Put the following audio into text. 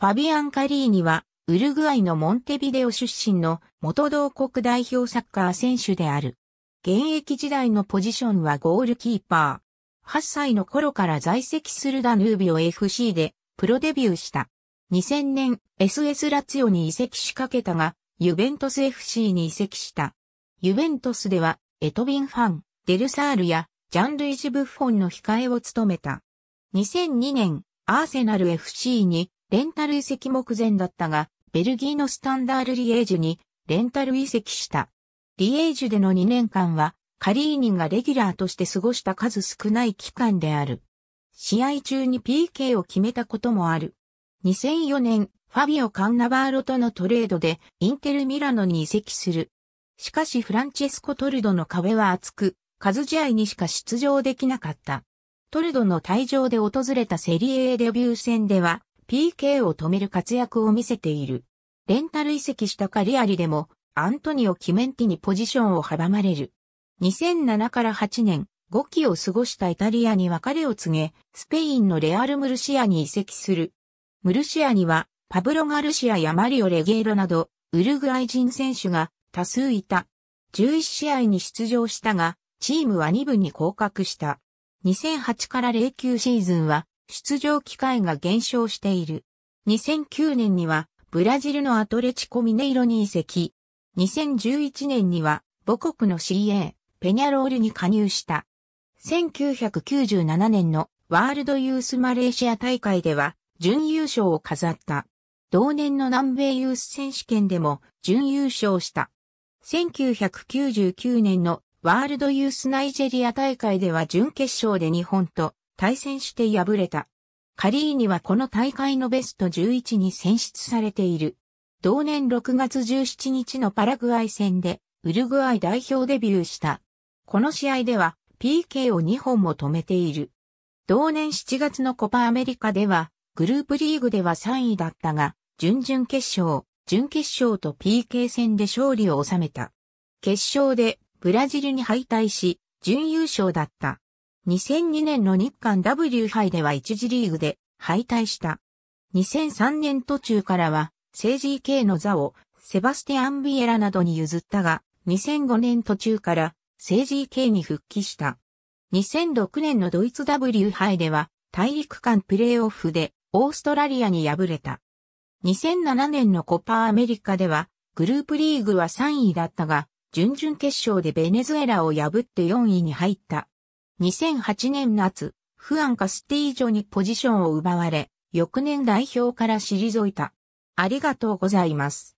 ファビアン・カリーニは、ウルグアイのモンテビデオ出身の元同国代表サッカー選手である。現役時代のポジションはゴールキーパー。8歳の頃から在籍するダヌービオ FC でプロデビューした。2000年 SS ラツヨに移籍しかけたが、ユベントス FC に移籍した。ユベントスではエトビンファン、デルサールやジャンルイジ・ブッフォンの控えを務めた。2002年アーセナル FC にレンタル移籍目前だったが、ベルギーのスタンダールリエージュにレンタル移籍した。リエージュでの2年間は、カリーニンがレギュラーとして過ごした数少ない期間である。試合中に PK を決めたこともある。2004年、ファビオ・カンナバーロとのトレードでインテル・ミラノに移籍する。しかしフランチェスコ・トルドの壁は厚く、数試合にしか出場できなかった。トルドの退場で訪れたセリエ A デビュー戦では、PK を止める活躍を見せている。レンタル移籍したカリアリでも、アントニオ・キメンティにポジションを阻まれる。2007から8年、5期を過ごしたイタリアに別れを告げ、スペインのレアル・ムルシアに移籍する。ムルシアには、パブロ・ガルシアやマリオ・レゲーロなど、ウルグアイ人選手が多数いた。11試合に出場したが、チームは2部に降格した。2008から09シーズンは出場機会が減少している。2009年にはブラジルのアトレチコミネイロに移籍。2011年には母国の CA、ペニャロールに加入した。1997年のワールドユースマレーシア大会では準優勝を飾った。同年の南米ユース選手権でも準優勝した。1999年のワールドユースナイジェリア大会では準決勝で日本と対戦して敗れた。カリーニはこの大会のベスト11に選出されている。同年6月17日のパラグアイ戦で、ウルグアイ代表デビューした。この試合では、PK を2本も止めている。同年7月のコパアメリカでは、グループリーグでは3位だったが、準々決勝、準決勝と PK 戦で勝利を収めた。決勝でブラジルに敗退し、準優勝だった。2002年の日韓 W 杯では1次リーグで敗退した。2003年途中からは、政治系の座をセバスティアン・ビエラなどに譲ったが、2005年途中から政治系に復帰した。2006年のドイツ W 杯では、大陸間プレーオフでオーストラリアに敗れた。2007年のコパアメリカでは、グループリーグは3位だったが、準々決勝でベネズエラを破って4位に入った。2008年夏、フアン・カスティージョにポジションを奪われ、翌年代表から退いた。ありがとうございます。